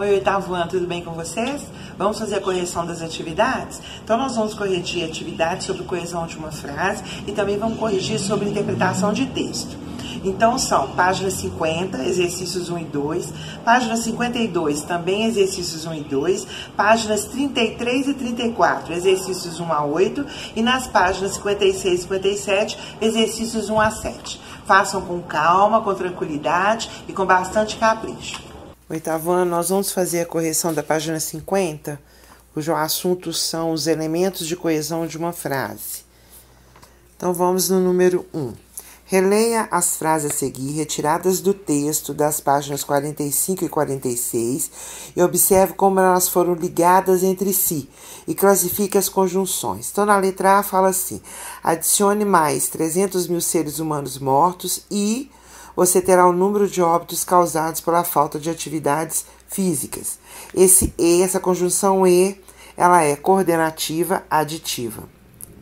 Oi, oitavo ano, tudo bem com vocês? Vamos fazer a correção das atividades? Então, nós vamos corrigir atividades sobre coesão de uma frase e também vamos corrigir sobre interpretação de texto. Então, são página 50, exercícios 1 e 2, página 52, também exercícios 1 e 2, páginas 33 e 34, exercícios 1 a 8, e nas páginas 56 e 57, exercícios 1 a 7. Façam com calma, com tranquilidade e com bastante capricho oitavo ano, nós vamos fazer a correção da página 50, cujo assunto são os elementos de coesão de uma frase. Então vamos no número 1. Um. Releia as frases a seguir, retiradas do texto das páginas 45 e 46, e observe como elas foram ligadas entre si e classifique as conjunções. Então, na letra A, fala assim: adicione mais 300 mil seres humanos mortos e você terá o número de óbitos causados pela falta de atividades físicas. Esse E, essa conjunção E, ela é coordenativa aditiva.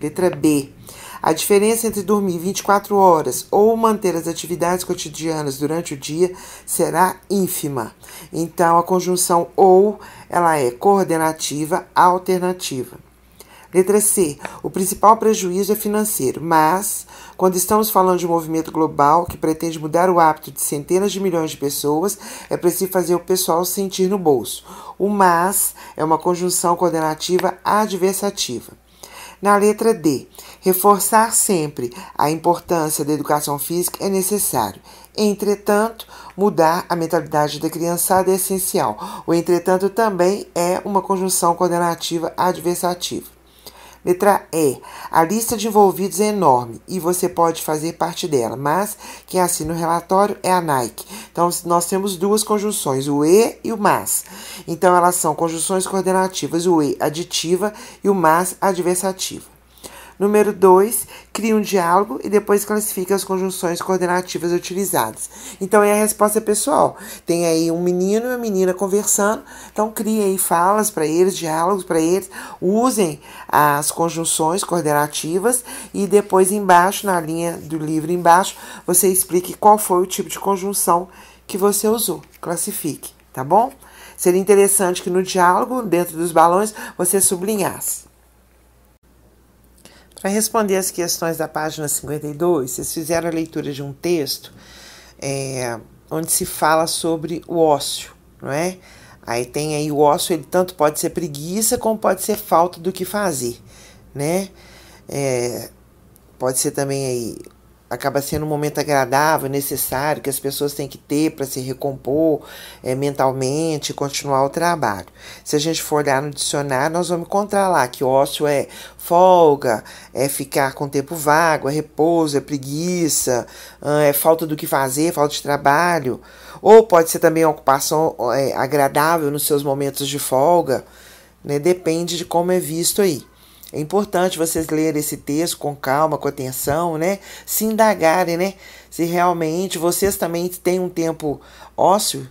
Letra B. A diferença entre dormir 24 horas ou manter as atividades cotidianas durante o dia será ínfima. Então, a conjunção ou ela é coordenativa alternativa. Letra C. O principal prejuízo é financeiro, mas, quando estamos falando de um movimento global que pretende mudar o hábito de centenas de milhões de pessoas, é preciso fazer o pessoal sentir no bolso. O mas é uma conjunção coordenativa adversativa. Na letra D, reforçar sempre a importância da educação física é necessário. Entretanto, mudar a mentalidade da criançada é essencial. O entretanto também é uma conjunção coordenativa adversativa. Letra E. A lista de envolvidos é enorme e você pode fazer parte dela, mas quem assina o relatório é a Nike. Então, nós temos duas conjunções, o E e o mas. Então, elas são conjunções coordenativas, o E aditiva e o mas adversativa. Número 2, cria um diálogo e depois classifica as conjunções coordenativas utilizadas. Então, é a resposta pessoal. Tem aí um menino e uma menina conversando, então cria aí falas para eles, diálogos para eles, usem as conjunções coordenativas e depois embaixo, na linha do livro embaixo, você explique qual foi o tipo de conjunção que você usou. Classifique, tá bom? Seria interessante que no diálogo, dentro dos balões, você sublinhasse. Para responder as questões da página 52, vocês fizeram a leitura de um texto é, onde se fala sobre o ócio, não é? Aí tem aí o ócio, ele tanto pode ser preguiça como pode ser falta do que fazer, né? É, pode ser também aí acaba sendo um momento agradável, necessário, que as pessoas têm que ter para se recompor é, mentalmente e continuar o trabalho. Se a gente for olhar no dicionário, nós vamos encontrar lá que ócio é folga, é ficar com tempo vago, é repouso, é preguiça, é falta do que fazer, falta de trabalho. Ou pode ser também uma ocupação é, agradável nos seus momentos de folga, né? depende de como é visto aí. É importante vocês lerem esse texto com calma, com atenção, né? Se indagarem, né? Se realmente vocês também têm um tempo ósseo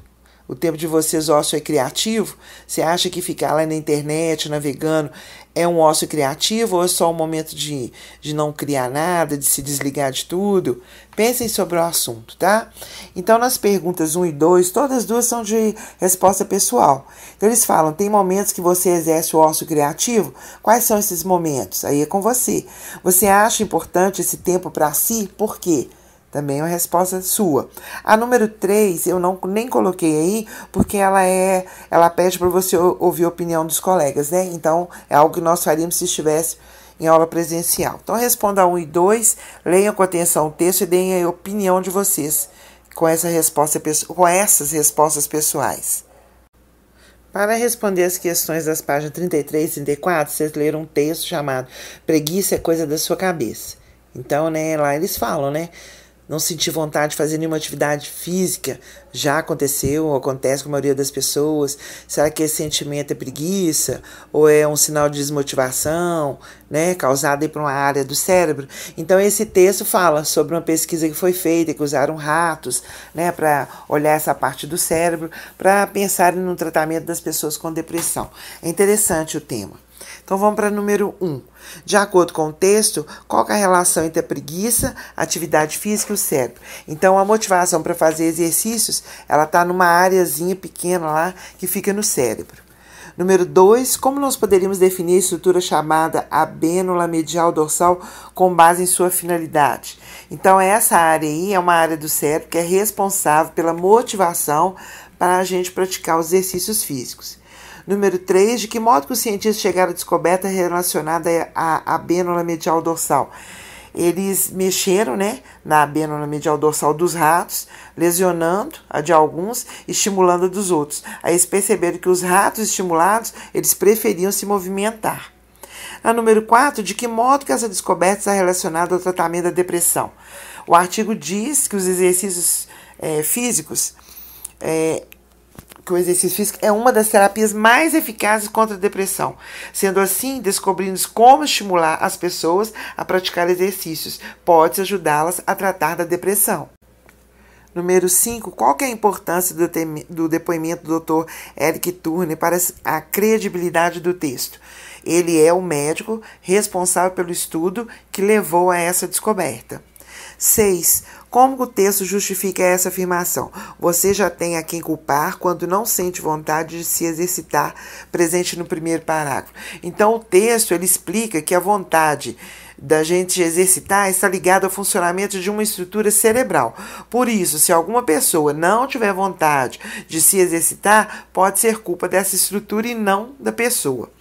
o tempo de vocês, ócio, é criativo? Você acha que ficar lá na internet navegando é um ócio criativo ou é só um momento de, de não criar nada, de se desligar de tudo? Pensem sobre o assunto, tá? Então, nas perguntas 1 e 2, todas as duas são de resposta pessoal. Então, eles falam: tem momentos que você exerce o ócio criativo? Quais são esses momentos? Aí é com você. Você acha importante esse tempo para si? Por quê? Também é uma resposta sua. A número 3, eu não nem coloquei aí, porque ela é, ela pede para você ouvir a opinião dos colegas, né? Então, é algo que nós faríamos se estivesse em aula presencial. Então, responda 1 e 2, leiam com atenção o texto e deem a opinião de vocês com, essa resposta, com essas respostas pessoais. Para responder as questões das páginas 33 e 34, vocês leram um texto chamado Preguiça é Coisa da Sua Cabeça. Então, né, lá eles falam, né? não sentir vontade de fazer nenhuma atividade física, já aconteceu, acontece com a maioria das pessoas. Será que esse sentimento é preguiça ou é um sinal de desmotivação, né, causada para uma área do cérebro. Então esse texto fala sobre uma pesquisa que foi feita, que usaram ratos, né, para olhar essa parte do cérebro, para pensar no tratamento das pessoas com depressão. É interessante o tema. Então vamos para número 1. Um. De acordo com o texto, qual é a relação entre a preguiça, a atividade física e o cérebro? Então a motivação para fazer exercícios, ela está numa áreazinha pequena lá que fica no cérebro. Número 2, como nós poderíamos definir a estrutura chamada abênula medial dorsal com base em sua finalidade? Então, essa área aí é uma área do cérebro que é responsável pela motivação para a gente praticar os exercícios físicos. Número 3, de que modo que os cientistas chegaram à descoberta relacionada à abênula medial dorsal? eles mexeram né, na abênula medial dorsal dos ratos, lesionando a de alguns, estimulando a dos outros. Aí eles perceberam que os ratos estimulados, eles preferiam se movimentar. A número 4, de que modo que essa descoberta está relacionada ao tratamento da depressão? O artigo diz que os exercícios é, físicos é, que o exercício físico é uma das terapias mais eficazes contra a depressão. Sendo assim, descobrimos como estimular as pessoas a praticar exercícios pode ajudá-las a tratar da depressão. Número 5. Qual é a importância do, do depoimento do Dr. Eric Turner para a credibilidade do texto? Ele é o médico responsável pelo estudo que levou a essa descoberta. 6. Como o texto justifica essa afirmação? Você já tem a quem culpar quando não sente vontade de se exercitar, presente no primeiro parágrafo. Então, o texto ele explica que a vontade da gente exercitar está ligada ao funcionamento de uma estrutura cerebral. Por isso, se alguma pessoa não tiver vontade de se exercitar, pode ser culpa dessa estrutura e não da pessoa.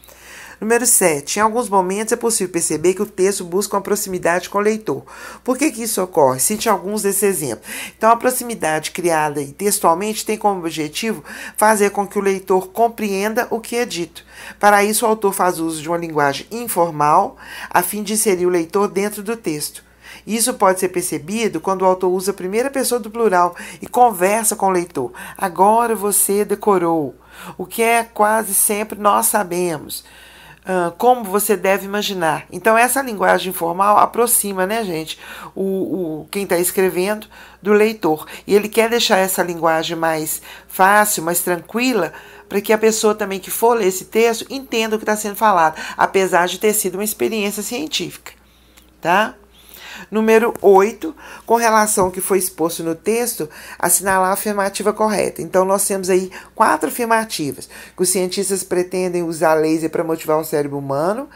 Número 7. Em alguns momentos é possível perceber que o texto busca uma proximidade com o leitor. Por que, que isso ocorre? Cite alguns desses exemplos. Então, a proximidade criada textualmente tem como objetivo fazer com que o leitor compreenda o que é dito. Para isso, o autor faz uso de uma linguagem informal, a fim de inserir o leitor dentro do texto. Isso pode ser percebido quando o autor usa a primeira pessoa do plural e conversa com o leitor. Agora você decorou, o que é quase sempre nós sabemos. Uh, como você deve imaginar. Então, essa linguagem formal aproxima, né, gente, o, o quem está escrevendo do leitor. E ele quer deixar essa linguagem mais fácil, mais tranquila, para que a pessoa também que for ler esse texto entenda o que está sendo falado, apesar de ter sido uma experiência científica, tá? Número 8, com relação ao que foi exposto no texto, assinalar a afirmativa correta. Então, nós temos aí quatro afirmativas: que os cientistas pretendem usar laser para motivar o cérebro humano,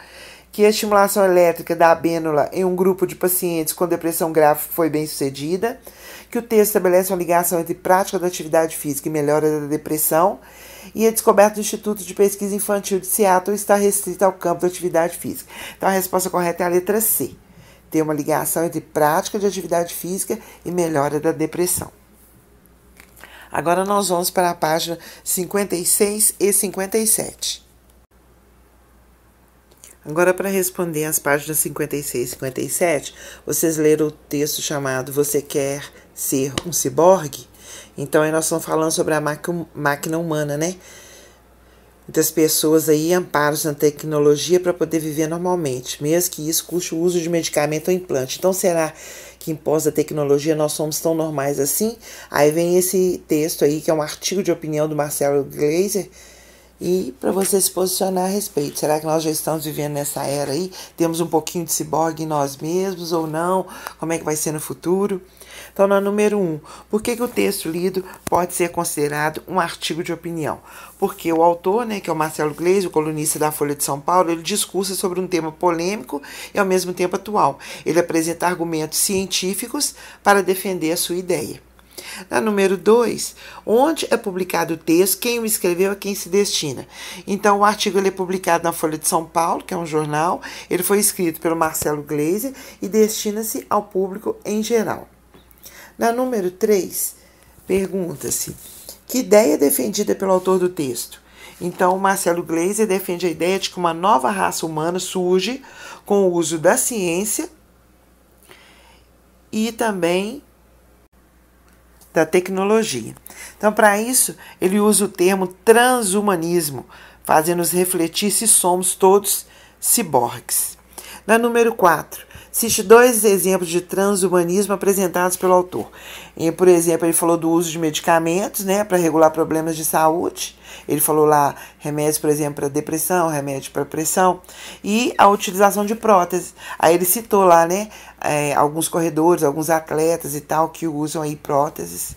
que a estimulação elétrica da abênula em um grupo de pacientes com depressão grave foi bem sucedida, que o texto estabelece uma ligação entre prática da atividade física e melhora da depressão e a descoberta do Instituto de Pesquisa Infantil de Seattle está restrita ao campo da atividade física. Então, a resposta correta é a letra C. Tem uma ligação entre prática de atividade física e melhora da depressão. Agora nós vamos para a página 56 e 57. Agora, para responder as páginas 56 e 57, vocês leram o texto chamado Você Quer Ser um Ciborgue? Então, aí nós estamos falando sobre a máquina humana, né? Muitas pessoas aí amparos na tecnologia para poder viver normalmente, mesmo que isso custe o uso de medicamento ou implante. Então, será que em pós da tecnologia nós somos tão normais assim? Aí vem esse texto aí, que é um artigo de opinião do Marcelo Glazer, e para você se posicionar a respeito. Será que nós já estamos vivendo nessa era aí? Temos um pouquinho de ciborgue em nós mesmos ou não? Como é que vai ser no futuro? Então, na número 1, um, por que, que o texto lido pode ser considerado um artigo de opinião? Porque o autor, né, que é o Marcelo Gleisi, o colunista da Folha de São Paulo, ele discursa sobre um tema polêmico e ao mesmo tempo atual. Ele apresenta argumentos científicos para defender a sua ideia. Na número 2, onde é publicado o texto, quem o escreveu A quem se destina. Então, o artigo ele é publicado na Folha de São Paulo, que é um jornal, ele foi escrito pelo Marcelo Gleiser e destina-se ao público em geral. Na número 3, pergunta-se: que ideia é defendida pelo autor do texto? Então, Marcelo Gleiser defende a ideia de que uma nova raça humana surge com o uso da ciência e também da tecnologia. Então, para isso, ele usa o termo transhumanismo, fazendo-nos refletir se somos todos ciborgues. Na número 4, Cite dois exemplos de transhumanismo apresentados pelo autor. E, por exemplo, ele falou do uso de medicamentos né, para regular problemas de saúde. Ele falou lá remédios, por exemplo, para depressão, remédio para pressão. E a utilização de próteses. Aí ele citou lá né, é, alguns corredores, alguns atletas e tal que usam aí próteses.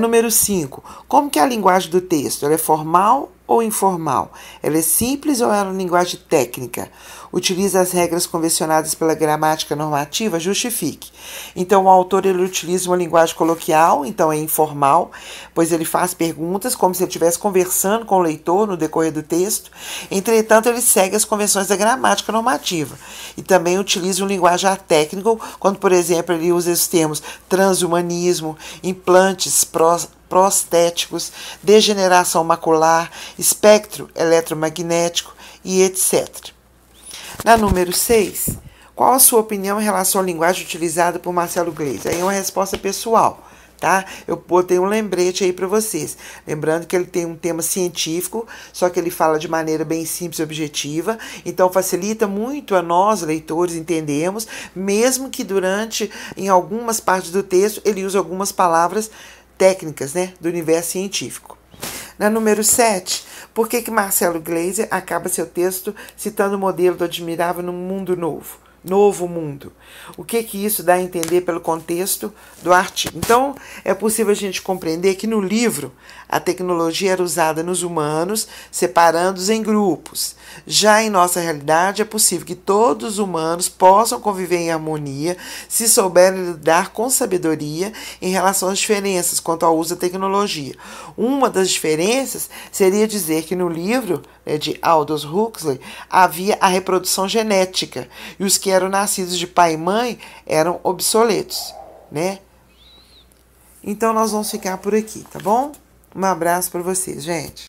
número 5, como que é a linguagem do texto? Ela é formal ou informal? Ela é simples ou é uma linguagem técnica? Utiliza as regras convencionadas pela gramática normativa? Justifique. Então, o autor ele utiliza uma linguagem coloquial, então é informal, pois ele faz perguntas como se ele estivesse conversando com o leitor no decorrer do texto. Entretanto, ele segue as convenções da gramática normativa e também utiliza um linguagem técnico, quando, por exemplo, ele usa os termos transhumanismo, implantes, pró prostéticos, degeneração macular, espectro eletromagnético e etc. Na número 6, qual a sua opinião em relação à linguagem utilizada por Marcelo Gleisi? Aí é uma resposta pessoal tá? Eu botei um lembrete aí para vocês. Lembrando que ele tem um tema científico, só que ele fala de maneira bem simples e objetiva, então facilita muito a nós, leitores, entendemos, mesmo que durante, em algumas partes do texto, ele use algumas palavras técnicas né, do universo científico. Na número 7, por que, que Marcelo Gleiser acaba seu texto citando o modelo do admirável no mundo novo? novo mundo. O que que isso dá a entender pelo contexto do artigo? Então, é possível a gente compreender que no livro a tecnologia era usada nos humanos, separando-os em grupos. Já em nossa realidade é possível que todos os humanos possam conviver em harmonia se souberem lidar com sabedoria em relação às diferenças quanto ao uso da tecnologia. Uma das diferenças seria dizer que no livro né, de Aldous Huxley havia a reprodução genética e os que eram nascidos de pai e mãe eram obsoletos, né? Então nós vamos ficar por aqui, tá bom? Um abraço para vocês, gente.